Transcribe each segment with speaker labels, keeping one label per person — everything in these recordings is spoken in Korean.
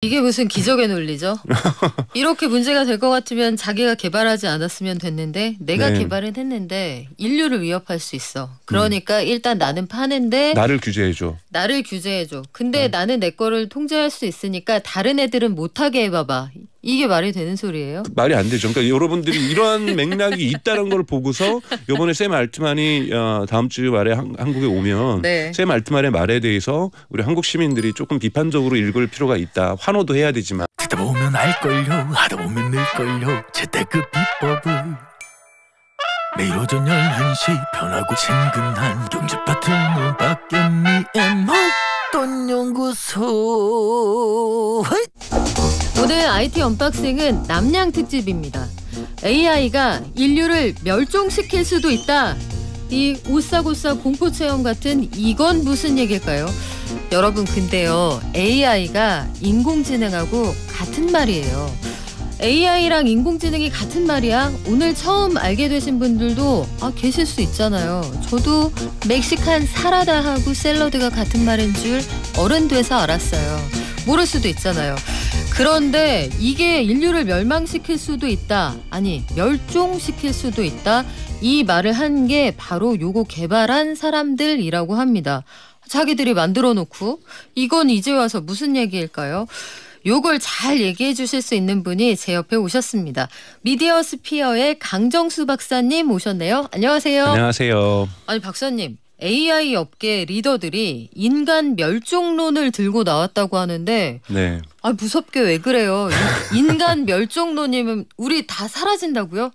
Speaker 1: 이게 무슨 기적의 논리죠? 이렇게 문제가 될 것 같으면 자기가 개발하지 않았으면 됐는데 내가 네. 개발은 했는데 인류를 위협할 수 있어. 그러니까 음. 일단 나는 파는데 나를 규제해줘. 나를 규제해줘. 근데 네. 나는 내 거를 통제할 수 있으니까 다른 애들은 못하게 해봐봐. 이게 말이 되는 소리예요?
Speaker 2: 말이 안 되죠. 그러니까 여러분들이 이러한 맥락이 있다는 걸 보고서 이번에 샘 알트만이 어, 다음 주 말에 한국에 오면 네. 샘 알트만의 말에 대해서 우리 한국 시민들이 조금 비판적으로 읽을 필요가 있다. 환호도 해야 되지만 듣다 보면
Speaker 1: 알걸요. 하다 보면 늘걸요. 재테크 비법을 매일 오전 11시 편하고 친근한 경제 파트너 박경미의 목돈 연구소 오늘 IT 언박싱은 남양 특집입니다. AI가 인류를 멸종시킬 수도 있다. 이 오싸고싸 공포 체험 같은 이건 무슨 얘기까요 여러분 근데요 AI가 인공지능하고 같은 말이에요. AI랑 인공지능이 같은 말이야. 오늘 처음 알게 되신 분들도 아, 계실 수 있잖아요. 저도 멕시칸 사라다하고 샐러드가 같은 말인 줄 어른 돼서 알았어요. 모를 수도 있잖아요. 그런데 이게 인류를 멸망시킬 수도 있다. 아니, 멸종시킬 수도 있다. 이 말을 한 게 바로 요거 개발한 사람들이라고 합니다. 자기들이 만들어 놓고 이건 이제 와서 무슨 얘기일까요? 요걸 잘 얘기해 주실 수 있는 분이 제 옆에 오셨습니다. 미디어 스피어의 강정수 박사님 오셨네요. 안녕하세요. 안녕하세요. 아니 박사님 AI 업계 리더들이 인간 멸종론을 들고 나왔다고 하는데 네. 아 무섭게 왜 그래요? 인간 멸종론이면 우리 다 사라진다고요?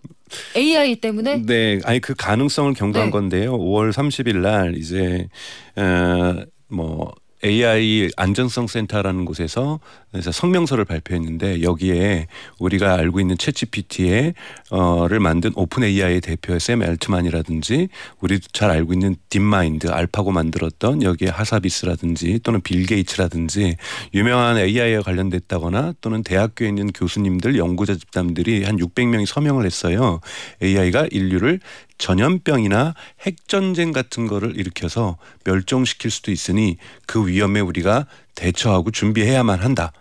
Speaker 1: AI 때문에?
Speaker 2: 네, 아니 그 가능성을 경고한 네. 건데요. 5월 30일 날 이제 어, 뭐 AI 안전성 센터라는 곳에서 성명서를 발표했는데 여기에 우리가 알고 있는 챗GPT의 어를 만든 오픈 AI의 대표 샘 엘트만이라든지 우리도 잘 알고 있는 딥마인드 알파고 만들었던 여기에 하사비스라든지 또는 빌 게이츠라든지 유명한 AI와 관련됐다거나 또는 대학교에 있는 교수님들 연구자 집단들이 한 600명이 서명을 했어요. AI가 인류를 전염병이나 핵전쟁 같은 거를 일으켜서 멸종시킬 수도 있으니 그 위험에 우리가 대처하고 준비해야만 한다.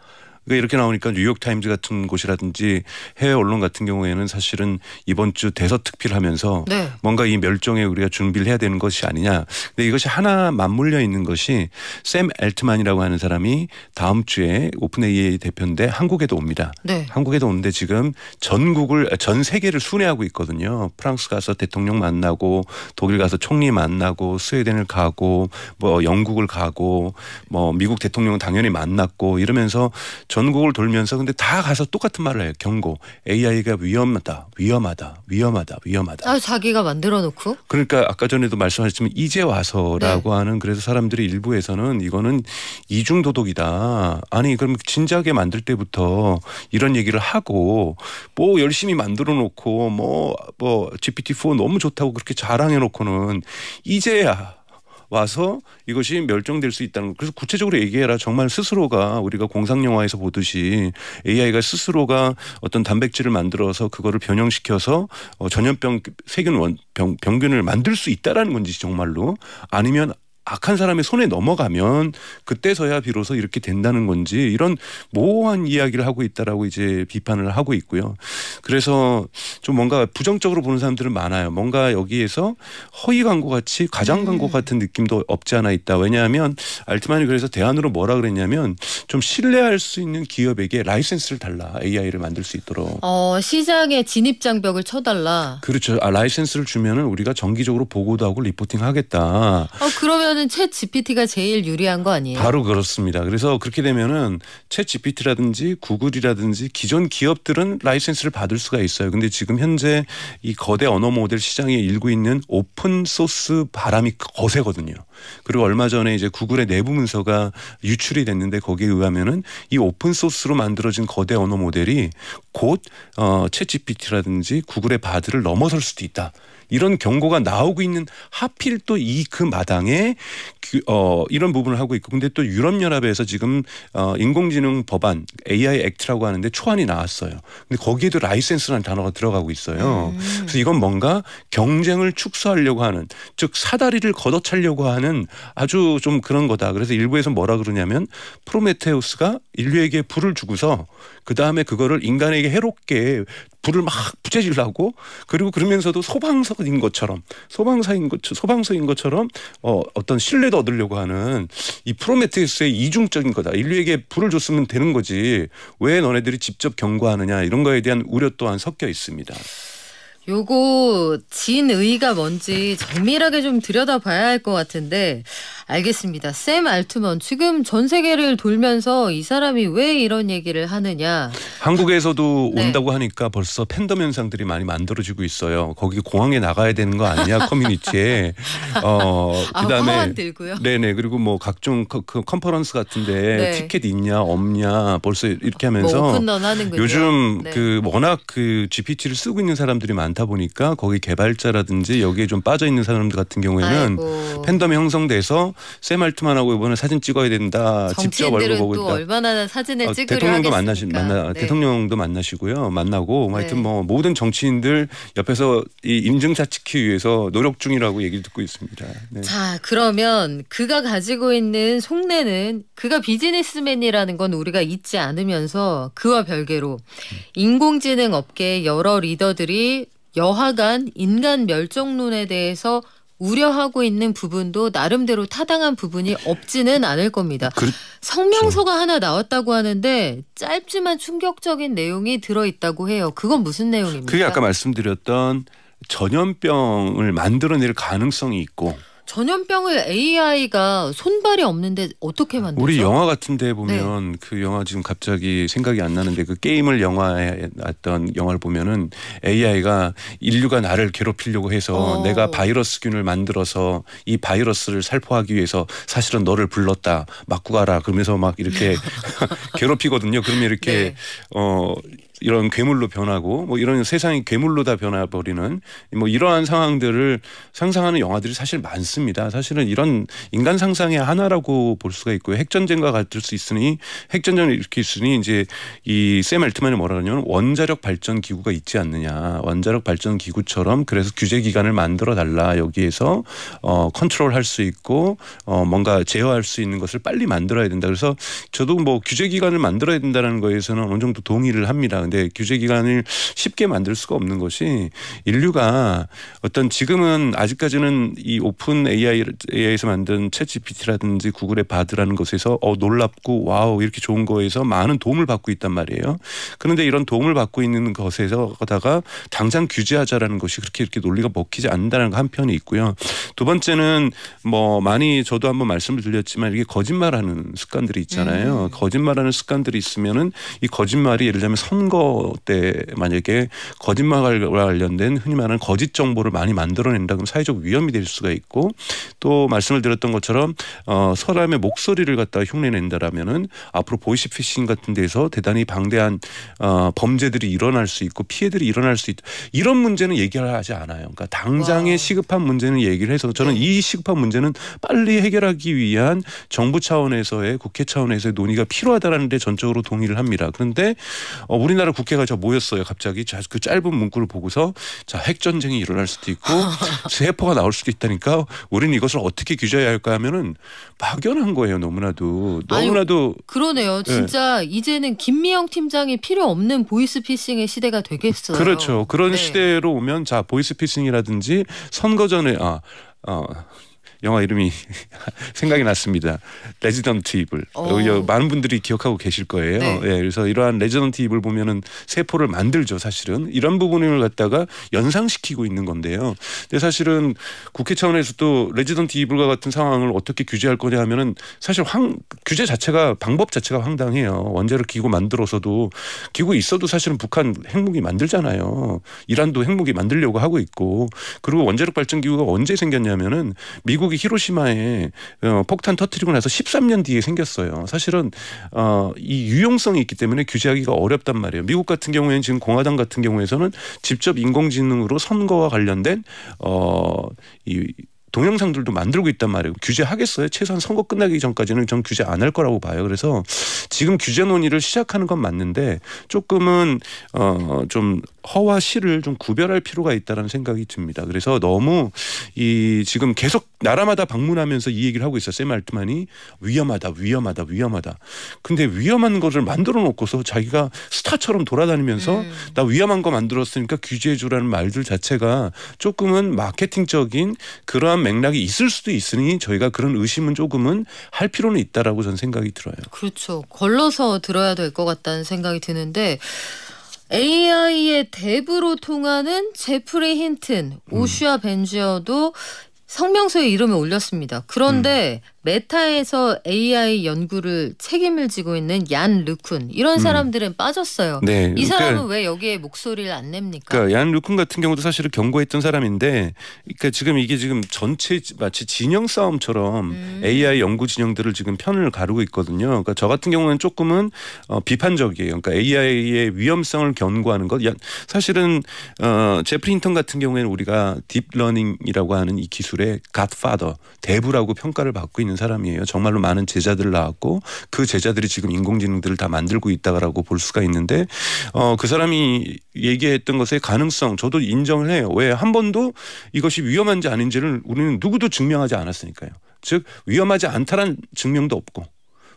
Speaker 2: 그러니까 이렇게 나오니까 뉴욕타임즈 같은 곳이라든지 해외 언론 같은 경우에는 사실은 이번 주 대서특필 하면서 네. 뭔가 이 멸종에 우리가 준비를 해야 되는 것이 아니냐. 근데 이것이 하나 맞물려 있는 것이 샘 엘트만이라고 하는 사람이 다음 주에 오픈 AI 대표인데 한국에도 옵니다. 네. 한국에도 오는데 지금 전국을 전 세계를 순회하고 있거든요. 프랑스 가서 대통령 만나고 독일 가서 총리 만나고 스웨덴을 가고 뭐 영국을 가고 뭐 미국 대통령 은 당연히 만났고 이러면서 전국을 돌면서 근데 다 가서 똑같은 말을 해요. 경고. AI가 위험하다. 위험하다. 위험하다. 위험하다.
Speaker 1: 아, 자기가 만들어 놓고.
Speaker 2: 그러니까 아까 전에도 말씀하셨지만 이제 와서라고 네. 하는 그래서 사람들이 일부에서는 이거는 이중 도덕이다. 아니 그럼 진작에 만들 때부터 이런 얘기를 하고 뭐 열심히 만들어 놓고 뭐뭐 뭐 GPT-4 뭐, 너무 좋다고 그렇게 자랑해 놓고는 이제야 와서 이것이 멸종될 수 있다는 거. 그래서 구체적으로 얘기해라. 정말 스스로가 우리가 공상 영화에서 보듯이 AI가 스스로가 어떤 단백질을 만들어서 그거를 변형시켜서 어, 전염병 세균 원 병, 병균을 만들 수 있다라는 건지 정말로 아니면 악한 사람의 손에 넘어가면 그때서야 비로소 이렇게 된다는 건지 이런 모호한 이야기를 하고 있다라고 이제 비판을 하고 있고요. 그래서 좀 뭔가 부정적으로 보는 사람들은 많아요. 뭔가 여기에서 허위 광고 같이 가장 네. 광고 같은 느낌도 없지 않아 있다. 왜냐하면 알트만이 그래서 대안으로 뭐라 그랬냐면 좀 신뢰할 수 있는 기업에게 라이센스를 달라 AI를 만들 수 있도록.
Speaker 1: 어 시장의 진입 장벽을 쳐달라.
Speaker 2: 그렇죠. 아, 라이센스를 주면은 우리가 정기적으로 보고도 하고 리포팅하겠다. 어
Speaker 1: 그러면 일단은 챗 GPT가 제일 유리한 거 아니에요? 바로
Speaker 2: 그렇습니다. 그래서 그렇게 되면은 챗 GPT라든지 구글이라든지 기존 기업들은 라이센스를 받을 수가 있어요. 근데 지금 현재 이 거대 언어 모델 시장에 일고 있는 오픈 소스 바람이 거세거든요. 그리고 얼마 전에 이제 구글의 내부 문서가 유출이 됐는데 거기에 의하면은 이 오픈 소스로 만들어진 거대 언어 모델이 곧챗 어, GPT라든지 구글의 바드를 넘어설 수도 있다. 이런 경고가 나오고 있는 하필 또 이 그 마당에 어, 이런 부분을 하고 있고 근데 또 유럽연합에서 지금 어, 인공지능 법안 AI 액트라고 하는데 초안이 나왔어요. 근데 거기에도 라이센스라는 단어가 들어가고 있어요. 음. 그래서 이건 뭔가 경쟁을 축소하려고 하는 즉 사다리를 걷어차려고 하는 아주 좀 그런 거다. 그래서 일부에서 뭐라 그러냐면 프로메테우스가 인류에게 불을 주고서 그 다음에 그거를 인간에게 해롭게 불을 막 부채질하고 그리고 그러면서도 소방서인 것처럼 소방사인 것 소방서인 것처럼 어, 어떤 신뢰도 얻으려고 하는 이 프로메테우스의 이중적인 거다. 인류에게 불을 줬으면 되는 거지 왜 너네들이 직접 경고하느냐 이런 거에 대한 우려 또한 섞여 있습니다.
Speaker 1: 요거 진의가 뭔지 정밀하게 좀 들여다봐야 할 것 같은데 알겠습니다. 샘알트먼 지금 전 세계를 돌면서 이 사람이 왜 이런 얘기를 하느냐.
Speaker 2: 한국에서도 네. 온다고 하니까 벌써 팬덤 현상들이 많이 만들어지고 있어요. 거기 공항에 나가야 되는 거아니냐 커뮤니티에. 어 아, 그다음에 아, 들고요. 네네 그리고 뭐 각종 그, 그 컨퍼런스 같은데 네. 티켓 있냐 없냐 벌써 이렇게 뭐 하면서 뭐 요즘 네. 그 워낙 그 GPT를 쓰고 있는 사람들이 많. 많다 보니까 거기 개발자라든지 여기에 좀 빠져 있는 사람들 같은 경우에는 아이고. 팬덤이 형성돼서 쎄말투만 하고 이번에 사진 찍어야 된다. 직접 얼굴 보고 있다.
Speaker 1: 얼마나 사진을 아, 찍으려 대통령도 만나시
Speaker 2: 만나 네. 대통령도 만나시고요. 만나고 뭐 네. 하여튼 뭐 모든 정치인들 옆에서 이 인증샷 찍기 위해서 노력 중이라고 얘기를 듣고 있습니다. 네.
Speaker 1: 자, 그러면 그가 가지고 있는 속내는 그가 비즈니스맨이라는 건 우리가 잊지 않으면서 그와 별개로 인공지능 업계의 여러 리더들이 여하간 인간 멸종론에 대해서 우려하고 있는 부분도 나름대로 타당한 부분이 없지는 않을 겁니다. 성명서가 하나 나왔다고 하는데 짧지만 충격적인 내용이 들어 있다고 해요. 그건 무슨 내용입니까?
Speaker 2: 그게 아까 말씀드렸던 전염병을 만들어낼 가능성이 있고
Speaker 1: 전염병을 AI가 손발이 없는데 어떻게 만들죠? 우리 영화
Speaker 2: 같은 데 보면 네. 그 영화 지금 갑자기 생각이 안 나는데 그 게임을 영화에 났던 영화를 보면은 AI가 인류가 나를 괴롭히려고 해서 어. 내가 바이러스균을 만들어서 이 바이러스를 살포하기 위해서 사실은 너를 불렀다. 맞고 가라. 그러면서 막 이렇게 네. 괴롭히거든요. 그러면 이렇게 네. 어 이런 괴물로 변하고 뭐 이런 세상이 괴물로 다 변해버리는 뭐 이러한 상황들을 상상하는 영화들이 사실 많습니다. 사실은 이런 인간 상상의 하나라고 볼 수가 있고요. 핵전쟁과 같을 수 있으니 핵전쟁을 일으킬 수 있으니 이제 이 샘 엘트만이 뭐라 그러냐면 원자력 발전 기구가 있지 않느냐. 원자력 발전 기구처럼 그래서 규제 기간을 만들어 달라. 여기에서 어 컨트롤 할 수 있고 어 뭔가 제어할 수 있는 것을 빨리 만들어야 된다. 그래서 저도 뭐 규제 기간을 만들어야 된다는 거에서는 어느 정도 동의를 합니다. 되는데 규제 기간을 쉽게 만들 수가 없는 것이 인류가 어떤 지금은 아직까지는 이 오픈 AI에서 만든 챗 GPT라든지 구글의 바드라는 것에서 어 놀랍고 와우 이렇게 좋은 거에서 많은 도움을 받고 있단 말이에요. 그런데 이런 도움을 받고 있는 것에서 다가 당장 규제하자라는 것이 그렇게 이렇게 논리가 먹히지 않는다는 거 한편이 있고요. 두 번째는 뭐 많이 저도 한번 말씀을 드렸지만 이게 거짓말하는 습관들이 있잖아요. 음. 거짓말하는 습관들이 있으면은 이 거짓말이 예를 들면 선거 선때 만약에 거짓말과 관련된 흔히 말하는 거짓 정보를 많이 만들어낸다 그럼 사회적 위험이 될 수가 있고 또 말씀을 드렸던 것처럼 어, 사람의 목소리를 갖다 가 흉내낸다라면은 앞으로 보이스피싱 같은 데서 대단히 방대한 어, 범죄들이 일어날 수 있고 피해들이 일어날 수 있다. 이런 문제는 얘기를 하지 않아요. 그러니까 당장의 와. 시급한 문제는 얘기를 해서 저는 네. 이 시급한 문제는 빨리 해결하기 위한 정부 차원에서의 국회 차원에서의 논의가 필요하다라는 데 전적으로 동의를 합니다. 그런데 어, 우리나라 우리나라 국회가 저 모였어요. 갑자기 그 짧은 문구를 보고서 자 핵전쟁이 일어날 수도 있고 세포가 나올 수도 있다니까 우리는 이것을 어떻게 규제해야 할까 하면은 막연한 거예요. 너무나도 너무나도 아니,
Speaker 1: 그러네요. 네. 진짜 이제는 김미영 팀장이 필요 없는 보이스피싱의 시대가 되겠어요. 그렇죠. 그런 네.
Speaker 2: 시대로 오면 자 보이스피싱이라든지 선거 전에 아 어. 영화 이름이 생각이 났습니다. 레지던트 이블. 어. 많은 분들이 기억하고 계실 거예요. 네. 예, 그래서 이러한 레지던트 이블 보면은 세포를 만들죠, 사실은. 이런 부분을 갖다가 연상시키고 있는 건데요. 근데 사실은 국회 차원에서도 레지던트 이블과 같은 상황을 어떻게 규제할 거냐 하면은 사실 황, 규제 자체가 방법 자체가 황당해요. 원자력 기구 만들어서도 기구 있어도 사실은 북한 핵무기 만들잖아요. 이란도 핵무기 만들려고 하고 있고 그리고 원자력 발전 기구가 언제 생겼냐면은 미국 미국이 히로시마에 어, 폭탄 터트리고 나서 13년 뒤에 생겼어요. 사실은 어, 이 유용성이 있기 때문에 규제하기가 어렵단 말이에요. 미국 같은 경우에는 지금 공화당 같은 경우에서는 직접 인공지능으로 선거와 관련된 어, 이 동영상들도 만들고 있단 말이에요. 규제하겠어요? 최소한 선거 끝나기 전까지는 전 규제 안 할 거라고 봐요. 그래서 지금 규제 논의를 시작하는 건 맞는데 조금은 어 좀 허와 실을 좀 구별할 필요가 있다라는 생각이 듭니다. 그래서 너무 이 지금 계속 나라마다 방문하면서 이 얘기를 하고 있어요. 쌤말트만이 위험하다, 위험하다, 위험하다. 근데 위험한 것을 만들어 놓고서 자기가 스타처럼 돌아다니면서 음. 나 위험한 거 만들었으니까 규제해 주라는 말들 자체가 조금은 마케팅적인 그러한 그런 맥락이 있을 수도 있으니 저희가 그런 의심은 조금은 할 필요는 있다라고 저는 생각이 들어요.
Speaker 1: 그렇죠. 걸러서 들어야 될 것 같다는 생각이 드는데 AI의 대부로 통하는 제프리 힌튼, 오슈아 음. 벤지어도 성명서에 이름을 올렸습니다. 그런데 음. 메타에서 AI 연구를 책임을 지고 있는 얀루쿤 이런 음. 사람들은 음. 빠졌어요. 네. 이 그러니까 사람은 그러니까, 왜 여기에 목소리를 안 냅니까?
Speaker 2: 그러니까 얀루쿤 같은 경우도 사실은 경고했던 사람인데 그러니까 지금 이게 지금 전체 마치 진영 싸움처럼 음. AI 연구 진영들을 지금 편을 가르고 있거든요. 그러니까 저 같은 경우는 조금은 어, 비판적이에요. 그러니까 AI의 위험성을 경고하는 것 사실은 어, 제프린턴 같은 경우에는 우리가 딥러닝이라고 하는 이 기술의 갓파더 대부라고 평가를 받고 있는 있는 사람이에요. 정말로 많은 제자들 을 낳았고 그 제자들이 지금 인공지능들을 다 만들고 있다라고 볼 수가 있는데 어, 그 사람이 얘기했던 것의 가능성 저도 인정을 해요. 왜 한 번도 이것이 위험한지 아닌지를 우리는 누구도 증명하지 않았으니까요. 즉 위험하지 않다란 증명도 없고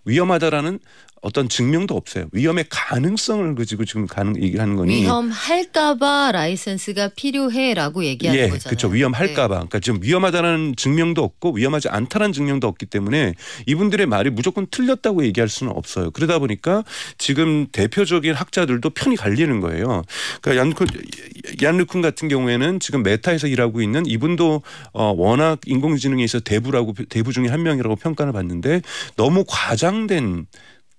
Speaker 2: 위험하다라는 어떤 증명도 없어요. 위험의 가능성을 가지고 지금 가능 얘기를 하는 거니
Speaker 1: 위험할까봐 라이센스가 필요해라고 얘기하는 예, 거잖아요.
Speaker 2: 그렇죠. 위험할까봐. 네. 그러니까 지금 위험하다는 증명도 없고 위험하지 않다는 증명도 없기 때문에 이분들의 말이 무조건 틀렸다고 얘기할 수는 없어요. 그러다 보니까 지금 대표적인 학자들도 편이 갈리는 거예요. 그러니까 얀쿤, 얀르쿤 같은 경우에는 지금 메타에서 일하고 있는 이분도 어, 워낙 인공지능에서 대부라고 대부 중에 한 명이라고 평가를 받는데 너무 과장된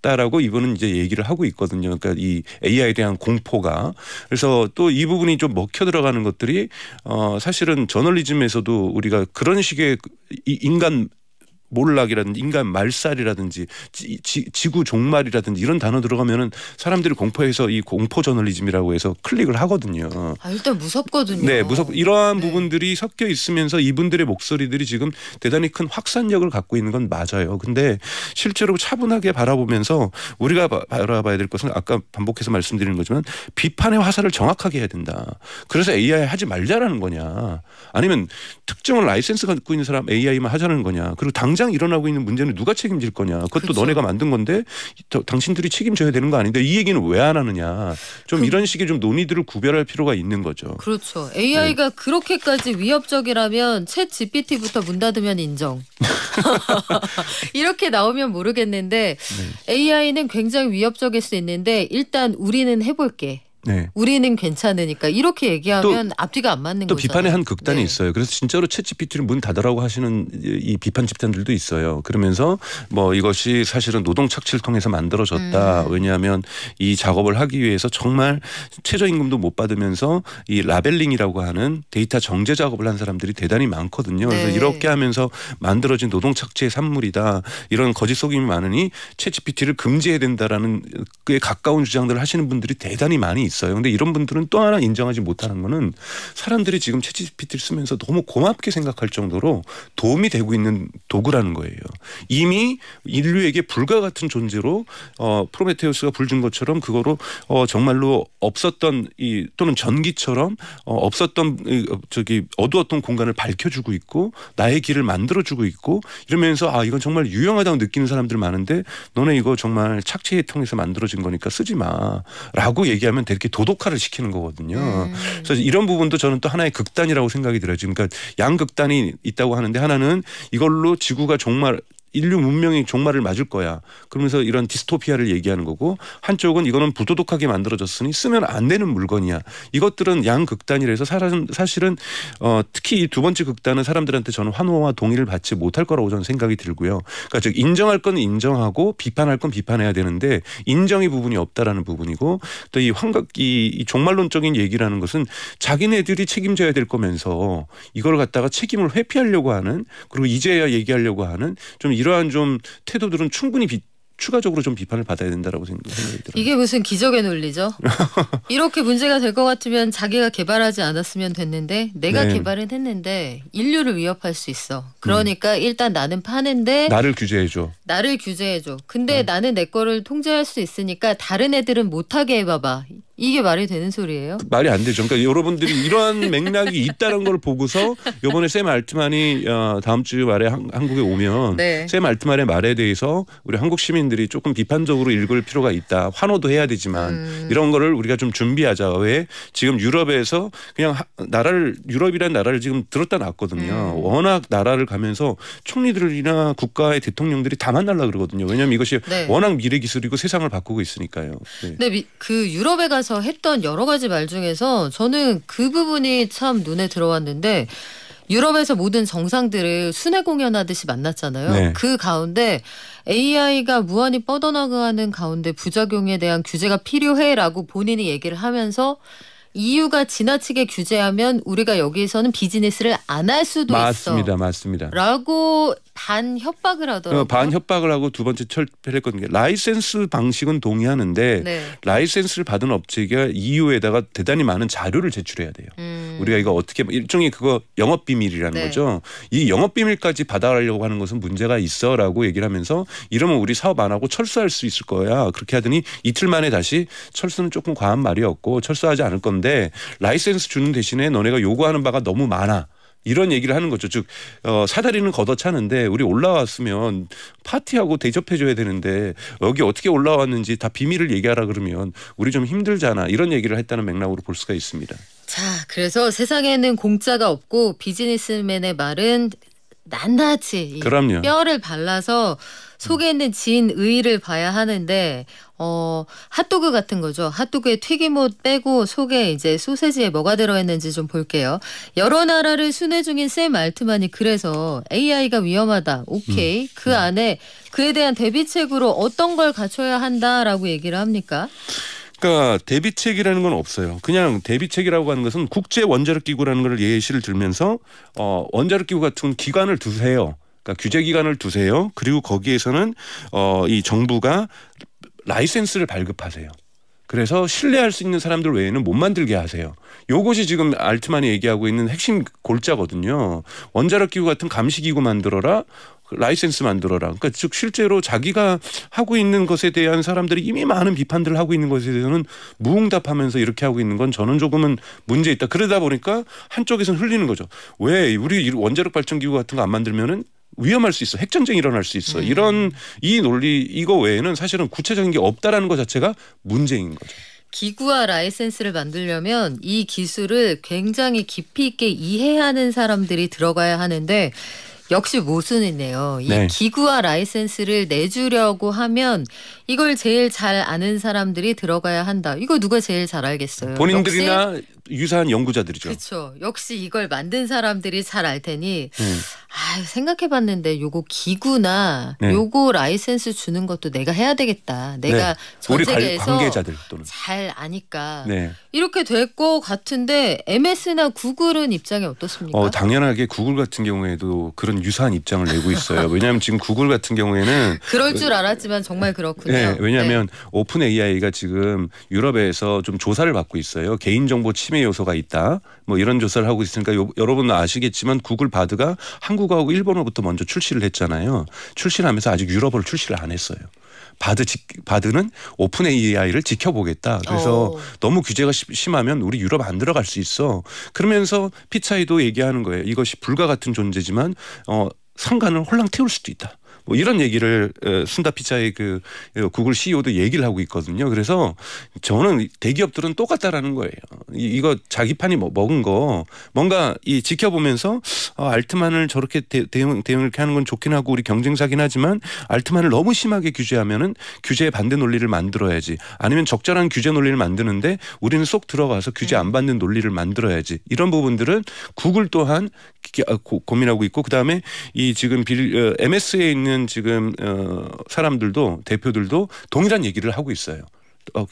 Speaker 2: 있다라고 이분은 이제 얘기를 하고 있거든요. 그러니까 이 AI에 대한 공포가 그래서 또 이 부분이 좀 먹혀 들어가는 것들이 어 사실은 저널리즘에서도 우리가 그런 식의 인간 몰락이라든지 인간 말살이라든지 지, 지구 종말이라든지 이런 단어 들어가면은 사람들이 공포해서 이 공포 저널리즘이라고 해서 클릭을 하거든요. 아,
Speaker 1: 일단 무섭거든요. 네,
Speaker 2: 무섭 이러한 네. 부분들이 섞여 있으면서 이분들의 목소리들이 지금 대단히 큰 확산력을 갖고 있는 건 맞아요. 근데 실제로 차분하게 바라보면서 우리가 바라봐야 될 것은 아까 반복해서 말씀드리는 거지만 비판의 화살을 정확하게 해야 된다. 그래서 AI 하지 말자라는 거냐? 아니면 특정한 라이센스 갖고 있는 사람 AI만 하자는 거냐? 그리고 당장 당장 일어나고 있는 문제는 누가 책임질 거냐. 그것도 그쵸. 그렇죠. 너네가 만든 건데 당신들이 책임져야 되는 거 아닌데 이 얘기는 왜 안 하느냐. 좀 그... 이런 식의 좀 논의들을 구별할 필요가 있는 거죠.
Speaker 1: 그렇죠. AI가 네. 그렇게까지 위협적이라면 챗 GPT부터 문 닫으면 인정. 이렇게 나오면 모르겠는데 네. AI는 굉장히 위협적일 수 있는데 일단 우리는 해볼게. 네. 우리는 괜찮으니까 이렇게 얘기하면 앞뒤가 안 맞는 거죠. 또 비판의 한
Speaker 2: 극단이 네. 있어요. 그래서 진짜로 챗 g 피티를문 닫으라고 하시는 이 비판 집단들도 있어요. 그러면서 뭐 이것이 사실은 노동 착취를 통해서 만들어졌다. 음. 왜냐하면 이 작업을 하기 위해서 정말 최저임금도 못 받으면서 이 라벨링이라고 하는 데이터 정제 작업을 한 사람들이 대단히 많거든요. 그래서 네. 이렇게 하면서 만들어진 노동 착취의 산물이다. 이런 거짓 속임이 많으니 챗 g 피티를 금지해야 된다라는 그, 그에 가까운 주장들을 하시는 분들이 대단히 많이 있어요. 있어요. 근데 이런 분들은 또 하나 인정하지 못하는 거는 사람들이 지금 채찌피티를 쓰면서 너무 고맙게 생각할 정도로 도움이 되고 있는 도구라는 거예요. 이미 인류에게 불과 같은 존재로 어, 프로메테우스가 불 준 것처럼 그거로 어, 정말로 없었던 이 또는 전기처럼 어, 없었던 이, 어, 저기 어두웠던 공간을 밝혀주고 있고 나의 길을 만들어주고 있고 이러면서 아 이건 정말 유용하다고 느끼는 사람들 많은데 너네 이거 정말 착취 의 통해서 만들어진 거니까 쓰지 마라고 얘기하면 되게 이렇게 도덕화를 시키는 거거든요. 음. 그래서 이런 부분도 저는 또 하나의 극단이라고 생각이 들어요. 지금 그러니까 양극단이 있다고 하는데 하나는 이걸로 지구가 정말 인류 문명의 종말을 맞을 거야. 그러면서 이런 디스토피아를 얘기하는 거고 한쪽은 이거는 부도덕하게 만들어졌으니 쓰면 안 되는 물건이야. 이것들은 양극단이라서 사실은 어, 특히 이 두 번째 극단은 사람들한테 저는 환호와 동의를 받지 못할 거라고 저는 생각이 들고요. 그러니까 즉 인정할 건 인정하고 비판할 건 비판해야 되는데 인정의 부분이 없다라는 부분이고 또 이 환각 이, 이 종말론적인 얘기라는 것은 자기네들이 책임져야 될 거면서 이걸 갖다가 책임을 회피하려고 하는 그리고 이제야 얘기하려고 하는 좀 이런 이러한 좀 태도들은 충분히 비, 추가적으로 좀 비판을 받아야 된다라고 생각이 들어요.
Speaker 1: 이게 무슨 기적의 논리죠? 이렇게 문제가 될 것 같으면 자기가 개발하지 않았으면 됐는데 내가 네. 개발은 했는데 인류를 위협할 수 있어. 그러니까 음. 일단 나는 파는데 나를 규제해줘. 나를 규제해줘. 근데 네. 나는 내 거를 통제할 수 있으니까 다른 애들은 못하게 해봐봐. 이게 말이 되는 소리예요? 그
Speaker 2: 말이 안 되죠. 그러니까 여러분들이 이러한 맥락이 있다는 걸 보고서 이번에 샘 알트만이 어, 다음 주 말에 한, 국에 오면 네. 샘 알트만의 말에 대해서 우리 한국 시민들이 조금 비판적으로 읽을 필요가 있다. 환호도 해야 되지만 음. 이런 거를 우리가 좀 준비하자. 왜 지금 유럽에서 그냥 나라를 유럽이란 나라를 지금 들었다 놨거든요. 음. 워낙 나라를 가면서 총리들이나 국가의 대통령들이 다 만날라 그러거든요. 왜냐하면 이것이 네. 워낙 미래 기술이고 세상을 바꾸고 있으니까요. 네.
Speaker 1: 네, 미, 그 유럽에 가 대해서 했던 여러 가지 말 중에서 저는 그 부분이 참 눈에 들어왔는데 유럽에서 모든 정상들을 순회 공연하듯이 만났잖아요. 네. 그 가운데 AI가 무한히 뻗어나가는 가운데 부작용에 대한 규제가 필요해라고 본인이 얘기를 하면서 이유가 e 지나치게 규제하면 우리가 여기에서는 비즈니스를 안 할 수도 맞습니다, 있어. 맞습니다, 맞습니다. 라고 반 협박을 하더라고요. 어, 반
Speaker 2: 협박을 하고 두 번째 철폐를 했거든요. 라이센스 방식은 동의하는데 네. 라이센스를 받은 업체가 EU에다가 대단히 많은 자료를 제출해야 돼요. 음. 우리가 이거 어떻게 뭐 일종의 그거 영업 비밀이라는 네. 거죠. 이 영업 비밀까지 받아가려고 하는 것은 문제가 있어라고 얘기를 하면서 이러면 우리 사업 안 하고 철수할 수 있을 거야. 그렇게 하더니 이틀 만에 다시 철수는 조금 과한 말이었고 철수하지 않을 건데 라이센스 주는 대신에 너네가 요구하는 바가 너무 많아. 이런 얘기를 하는 거죠. 즉 어, 사다리는 걷어차는데 우리 올라왔으면 파티하고 대접해줘야 되는데 여기 어떻게 올라왔는지 다 비밀을 얘기하라 그러면 우리 좀 힘들잖아 이런 얘기를 했다는 맥락으로 볼 수가 있습니다.
Speaker 1: 자, 그래서 세상에는 공짜가 없고 비즈니스맨의 말은 낱낱이 뼈를 발라서 속에 있는 진 의를 봐야 하는데 어, 핫도그 같은 거죠. 핫도그에 튀김옷 빼고 속에 이제 소세지에 뭐가 들어있는지 좀 볼게요. 여러 나라를 순회 중인 샘 알트만이 그래서 AI가 위험하다. 오케이. 음. 그 음. 안에 그에 대한 대비책으로 어떤 걸 갖춰야 한다라고 얘기를 합니까?
Speaker 2: 그러니까 대비책이라는 건 없어요. 그냥 대비책이라고 하는 것은 국제 원자력 기구라는 걸 예시를 들면서 어 원자력 기구 같은 기관을 두세요. 그러니까 규제 기간을 두세요. 그리고 거기에서는 어, 이 정부가 라이센스를 발급하세요. 그래서 신뢰할 수 있는 사람들 외에는 못 만들게 하세요. 요것이 지금 알트만이 얘기하고 있는 핵심 골자거든요. 원자력 기구 같은 감시 기구 만들어라. 라이센스 만들어라. 그러니까 즉 실제로 자기가 하고 있는 것에 대한 사람들이 이미 많은 비판들을 하고 있는 것에 대해서는 무응답하면서 이렇게 하고 있는 건 저는 조금은 문제 있다. 그러다 보니까 한쪽에선 흘리는 거죠. 왜 우리 원자력 발전 기구 같은 거 안 만들면은 위험할 수 있어. 핵전쟁이 일어날 수 있어. 네. 이런 이 논리 이거 외에는 사실은 구체적인 게 없다라는 것 자체가 문제인 거죠.
Speaker 1: 기구와 라이센스를 만들려면 이 기술을 굉장히 깊이 있게 이해하는 사람들이 들어가야 하는데 역시 모순이네요. 이 네. 기구와 라이센스를 내주려고 하면 이걸 제일 잘 아는 사람들이 들어가야 한다. 이거 누가 제일 잘 알겠어요? 본인들이나
Speaker 2: 역시, 유사한 연구자들이죠.
Speaker 1: 그렇죠. 역시 이걸 만든 사람들이 잘 알 테니 음. 아, 생각해 봤는데 요거 기구나 네. 요거 라이센스 주는 것도 내가 해야 되겠다. 내가 네. 전세 관계자들 또는. 잘 아니까. 네. 이렇게 될 것 같은데 MS나 구글은 입장이 어떻습니까? 어,
Speaker 2: 당연하게 구글 같은 경우에도 그런 유사한 입장을 내고 있어요. 왜냐하면 지금 구글 같은 경우에는 그럴 줄
Speaker 1: 알았지만 정말 그렇군요. 네, 그렇죠. 왜냐하면
Speaker 2: 네. 오픈 AI가 지금 유럽에서 좀 조사를 받고 있어요. 개인정보 침해 요소가 있다. 뭐 이런 조사를 하고 있으니까 요, 여러분 아시겠지만 구글 바드가 한국하고 일본어부터 먼저 출시를 했잖아요. 출시를 하면서 아직 유럽어를 출시를 안 했어요. 바드 지, 바드는 오픈 AI를 지켜보겠다. 그래서 오. 어. 너무 규제가 심하면 우리 유럽 안 들어갈 수 있어. 그러면서 피차이도 얘기하는 거예요. 이것이 불가 같은 존재지만 어 상관을 홀랑 태울 수도 있다. 뭐 이런 얘기를 어, 순다 피자의 그 어, 구글 CEO도 얘기를 하고 있거든요. 그래서 저는 대기업들은 똑같다라는 거예요. 이거 자기 판이 뭐, 먹은 거 뭔가 이 지켜보면서 아, 알트만을 저렇게 대, 응 대응 이렇게 하는 건 좋긴 하고 우리 경쟁사긴 하지만 알트만을 너무 심하게 규제하면은 규제에 반대 논리를 만들어야지 아니면 적절한 규제 논리를 만드는데 우리는 쏙 들어가서 규제 네. 안 받는 논리를 만들어야지 이런 부분들은 구글 또한 아, 고민하고 있고 그다음에 이 지금 빌 MS에 어, 있는 지금 어 사람들도 대표들도 동일한 얘기를 하고 있어요. 어,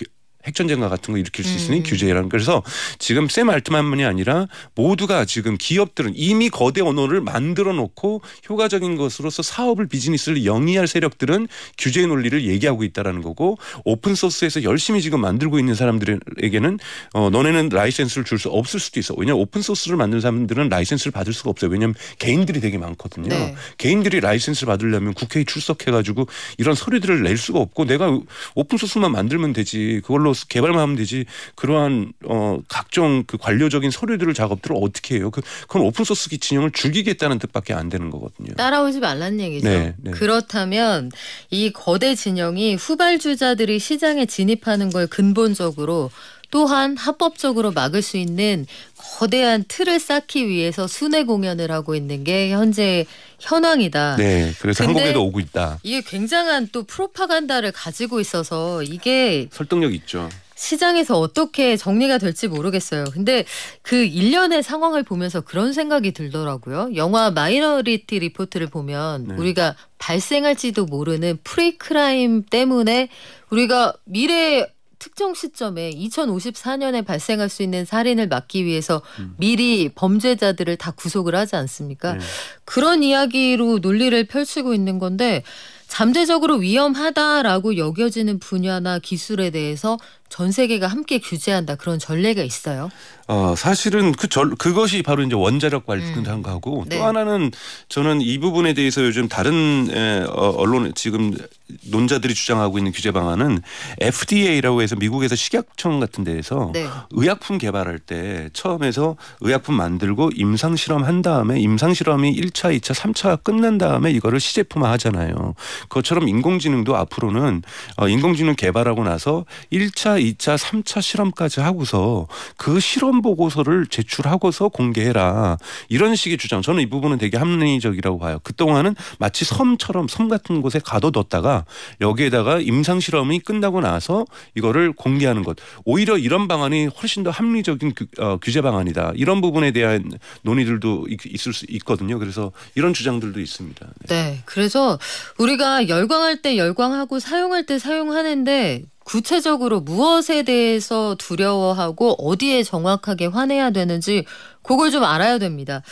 Speaker 2: 핵전쟁과 같은 거 일으킬 수 있으니 음. 규제라는 그래서 지금 쌤 알트만만이 아니라 모두가 지금 기업들은 이미 거대 언어를 만들어 놓고 효과적인 것으로서 사업을 비즈니스를 영위할 세력들은 규제 논리를 얘기하고 있다라는 거고 오픈 소스에서 열심히 지금 만들고 있는 사람들에게는 어 너네는 라이센스를 줄 수 없을 수도 있어. 왜냐 오픈 소스를 만든 사람들은 라이센스를 받을 수가 없어요. 왜냐면 하 개인들이 되게 많거든요. 네. 개인들이 라이센스를 받으려면 국회에 출석해 가지고 이런 서류들을 낼 수가 없고 내가 오픈 소스만 만들면 되지. 그걸로 하우스 개발만 하면 되지 그러한 어 각종 그 관료적인 서류들을 작업들을 어떻게 해요? 그 그건 오픈 소스 기진형을 죽이겠다는 뜻밖에 안 되는 거거든요.
Speaker 1: 따라오지 말란 얘기죠. 네, 네. 그렇다면 이 거대 진영이 후발주자들이 시장에 진입하는 걸 근본적으로 또한 합법적으로 막을 수 있는 거대한 틀을 쌓기 위해서 순회 공연을 하고 있는 게 현재 현황이다. 네, 그래서 한국에도 오고 있다. 이게 굉장한 또 프로파간다를 가지고 있어서 이게
Speaker 2: 설득력 있죠.
Speaker 1: 시장에서 어떻게 정리가 될지 모르겠어요. 근데 그 일련의 상황을 보면서 그런 생각이 들더라고요. 영화 마이너리티 리포트를 보면 네. 우리가 발생할지도 모르는 프리크라임 때문에 우리가 미래에 특정 시점에 2054년에 발생할 수 있는 살인을 막기 위해서 음. 미리 범죄자들을 다 구속을 하지 않습니까? 네. 그런 이야기로 논리를 펼치고 있는 건데 잠재적으로 위험하다라고 여겨지는 분야나 기술에 대해서 전 세계가 함께 규제한다 그런 전례가 있어요.
Speaker 2: 어, 사실은 그 절, 그것이 바로 이제 원자력 관련하고 음. 네. 또 하나는 저는 이 부분에 대해서 요즘 다른 에, 어, 언론 지금 논자들이 주장하고 있는 규제 방안은 FDA라고 해서 미국에서 식약청 같은 데에서 네. 의약품 개발할 때 처음에서 의약품 만들고 임상 실험한 다음에 임상 실험이 일차이차삼차 끝난 다음에 이거를 시제품화 하잖아요. 그것처럼 인공지능도 앞으로는 어, 인공지능 개발하고 나서 일차 2차, 3차 실험까지 하고서 그 실험 보고서를 제출하고서 공개해라. 이런 식의 주장. 저는 이 부분은 되게 합리적이라고 봐요. 그동안은 마치 섬처럼 섬 같은 곳에 가둬뒀다가 여기에다가 임상 실험이 끝나고 나서 이거를 공개하는 것. 오히려 이런 방안이 훨씬 더 합리적인 규, 어, 규제 방안이다. 이런 부분에 대한 논의들도 있을 수 있거든요. 그래서 이런 주장들도 있습니다.
Speaker 1: 네. 네. 그래서 우리가 열광할 때 열광하고 사용할 때 사용하는데 구체적으로 무엇에 대해서 두려워하고 어디에 정확하게 화내야 되는지 그걸 좀 알아야 됩니다.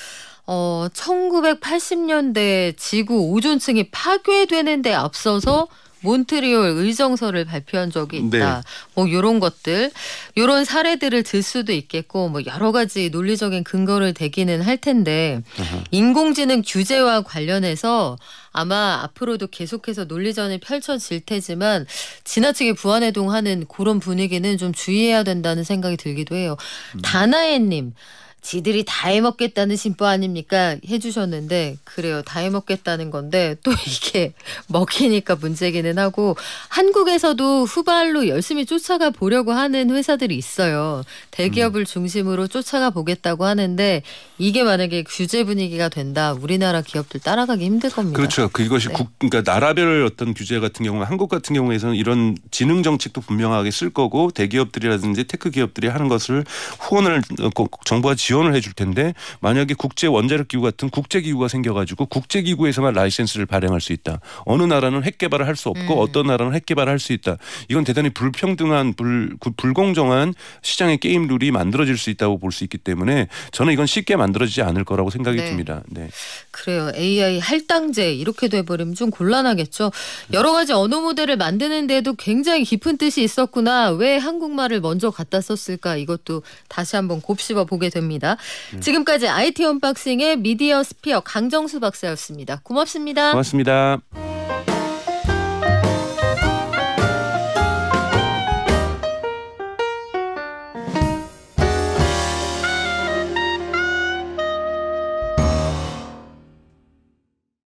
Speaker 1: 어, 1980년대 지구 오존층이 파괴되는데 앞서서 음. 몬트리올 의정서를 발표한 적이 있다. 네. 뭐 이런 것들, 이런 사례들을 들 수도 있겠고 뭐 여러 가지 논리적인 근거를 대기는 할 텐데 인공지능 규제와 관련해서 아마 앞으로도 계속해서 논리전이 펼쳐질 테지만 지나치게 부안해동하는 그런 분위기는 좀 주의해야 된다는 생각이 들기도 해요. 음. 다나에님. 지들이 다 해먹겠다는 심보 아닙니까? 해주셨는데 그래요 다 해먹겠다는 건데 또 이게 먹히니까 문제기는 하고 한국에서도 후발로 열심히 쫓아가 보려고 하는 회사들이 있어요 대기업을 음. 중심으로 쫓아가 보겠다고 하는데 이게 만약에 규제 분위기가 된다 우리나라 기업들 따라가기 힘들 겁니다. 그렇죠
Speaker 2: 그것이 네. 국 그러니까 나라별 어떤 규제 같은 경우 한국 같은 경우에서는 이런 지능 정책도 분명하게 쓸 거고 대기업들이라든지 테크 기업들이 하는 것을 후원을 어, 정부가 지 지원을 해줄 텐데 만약에 국제 원자력 기구 같은 국제 기구가 생겨가지고 국제 기구에서만 라이센스를 발행할 수 있다. 어느 나라는 핵 개발을 할 수 없고 음. 어떤 나라는 핵 개발을 할 수 있다. 이건 대단히 불평등한 불 그 불공정한 시장의 게임 룰이 만들어질 수 있다고 볼 수 있기 때문에 저는 이건 쉽게 만들어지지 않을 거라고 생각이 네. 듭니다. 네. 그래요.
Speaker 1: AI 할당제 이렇게 돼버리면 좀 곤란하겠죠. 여러 가지 언어 모델을 만드는데도 굉장히 깊은 뜻이 있었구나. 왜 한국말을 먼저 갖다 썼을까 이것도 다시 한번 곱씹어 보게 됩니다. 있습니다. 음. 지금까지 IT 언박싱의 미디어 스피어 강정수 박사였습니다. 고맙습니다.
Speaker 2: 고맙습니다.